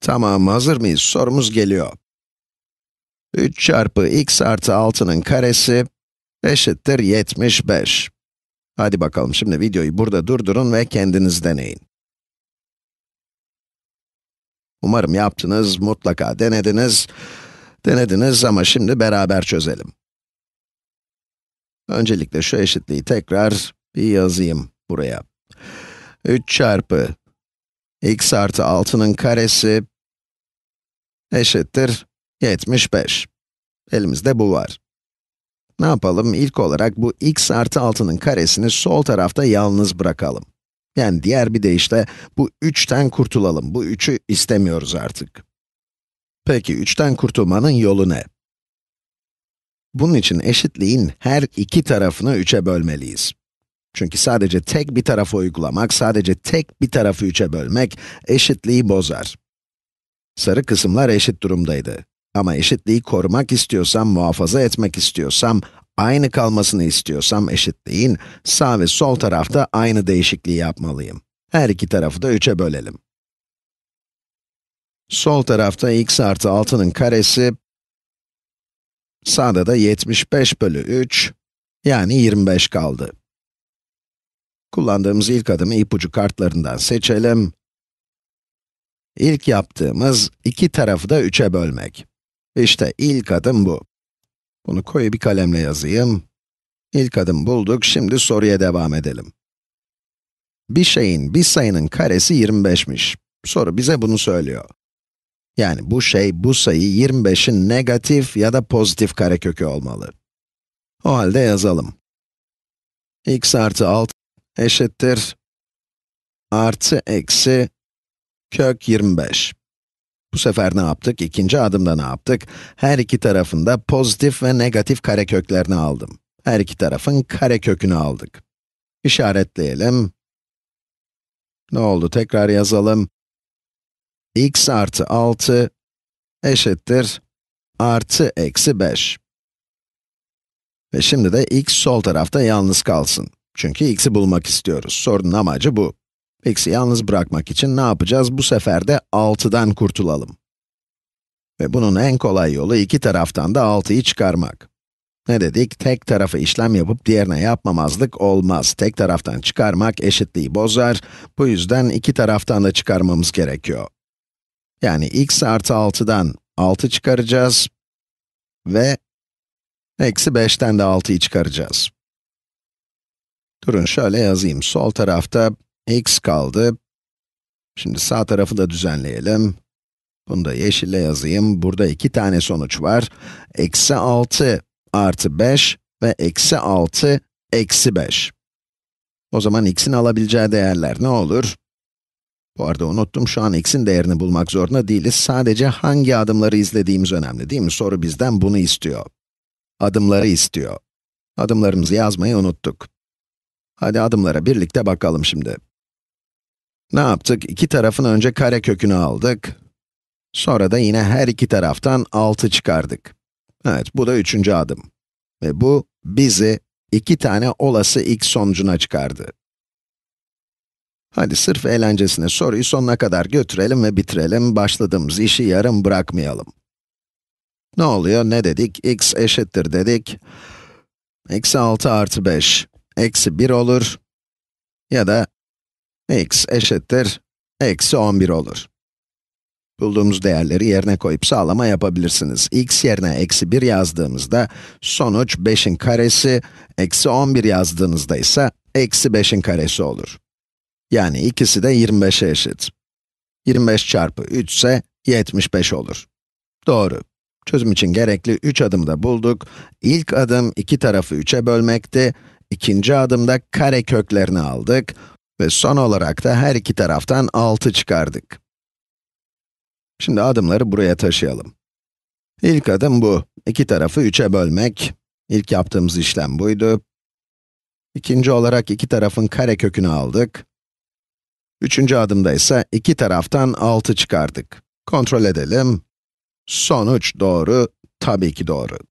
Tamam, hazır mıyız? Sorumuz geliyor. 3 çarpı x artı 6'nın karesi eşittir 75. Hadi bakalım, şimdi videoyu burada durdurun ve kendiniz deneyin. Umarım yaptınız, mutlaka denediniz. Denediniz ama şimdi beraber çözelim. Öncelikle şu eşitliği tekrar bir yazayım buraya. 3 çarpı x artı 6'nın karesi eşittir 75. Elimizde bu var. Ne yapalım? İlk olarak bu x artı 6'nın karesini sol tarafta yalnız bırakalım. Yani diğer bir deyişle bu 3'ten kurtulalım. Bu 3'ü istemiyoruz artık. Peki 3'ten kurtulmanın yolu ne? Bunun için eşitliğin her iki tarafını 3'e bölmeliyiz. Çünkü sadece tek bir tarafı uygulamak, sadece tek bir tarafı 3'e bölmek eşitliği bozar. Sarı kısımlar eşit durumdaydı. Ama eşitliği korumak istiyorsam, muhafaza etmek istiyorsam, aynı kalmasını istiyorsam eşitliğin, sağ ve sol tarafta aynı değişikliği yapmalıyım. Her iki tarafı da 3'e bölelim. Sol tarafta x artı 6'nın karesi, sağda da 75 bölü 3, yani 25 kaldı. Kullandığımız ilk adımı ipucu kartlarından seçelim. İlk yaptığımız iki tarafı da 3'e bölmek. İşte ilk adım bu. Bunu koyu bir kalemle yazayım. İlk adım bulduk, şimdi soruya devam edelim. Bir şeyin bir sayının karesi 25'miş. Soru bize bunu söylüyor. Yani bu şey, bu sayı 25'in negatif ya da pozitif karekökü olmalı. O halde yazalım. x artı 6 eşittir artı eksi kök 25. Bu sefer ne yaptık? İkinci adımda ne yaptık? Her iki tarafında pozitif ve negatif kareköklerini aldım. Her iki tarafın karekökünü aldık. İşaretleyelim. Ne oldu? Tekrar yazalım. x artı 6 eşittir artı eksi 5. Ve şimdi de x sol tarafta yalnız kalsın. Çünkü x'i bulmak istiyoruz. Sorunun amacı bu. x'i yalnız bırakmak için ne yapacağız? Bu sefer de 6'dan kurtulalım. Ve bunun en kolay yolu iki taraftan da 6'yı çıkarmak. Ne dedik? Tek tarafı işlem yapıp diğerine yapmamazlık olmaz. Tek taraftan çıkarmak eşitliği bozar. Bu yüzden iki taraftan da çıkarmamız gerekiyor. Yani x artı 6'dan 6 çıkaracağız ve eksi 5'ten de 6'yı çıkaracağız. Durun şöyle yazayım. Sol tarafta x kaldı. Şimdi sağ tarafı da düzenleyelim. Bunu da yeşille yazayım. Burada iki tane sonuç var. Eksi 6 artı 5 ve eksi 6 eksi 5. O zaman x'in alabileceği değerler ne olur? Bu arada unuttum, şu an x'in değerini bulmak zorunda değiliz. Sadece hangi adımları izlediğimiz önemli değil mi? Soru bizden bunu istiyor. Adımları istiyor. Adımlarımızı yazmayı unuttuk. Hadi adımlara birlikte bakalım şimdi. Ne yaptık? İki tarafın önce kare kökünü aldık. Sonra da yine her iki taraftan 6 çıkardık. Evet, bu da üçüncü adım. Ve bu, bizi iki tane olası x sonucuna çıkardı. Hadi sırf eğlencesine soruyu sonuna kadar götürelim ve bitirelim. Başladığımız işi yarım bırakmayalım. Ne oluyor? Ne dedik? x eşittir dedik. X 6 artı 5 eksi 1 olur. Ya da x eşittir eksi 11 olur. Bulduğumuz değerleri yerine koyup sağlama yapabilirsiniz. x yerine eksi 1 yazdığımızda sonuç 5'in karesi, eksi 11 yazdığınızda ise eksi 5'in karesi olur. Yani ikisi de 25'e eşit. 25 çarpı 3 ise 75 olur. Doğru. Çözüm için gerekli 3 adımı da bulduk. İlk adım iki tarafı 3'e bölmekti. İkinci adımda kare köklerini aldık ve son olarak da her iki taraftan 6 çıkardık. Şimdi adımları buraya taşıyalım. İlk adım bu. İki tarafı 3'e bölmek. İlk yaptığımız işlem buydu. İkinci olarak iki tarafın kare kökünü aldık. Üçüncü adımda ise iki taraftan 6 çıkardık. Kontrol edelim. Sonuç doğru, tabii ki doğru.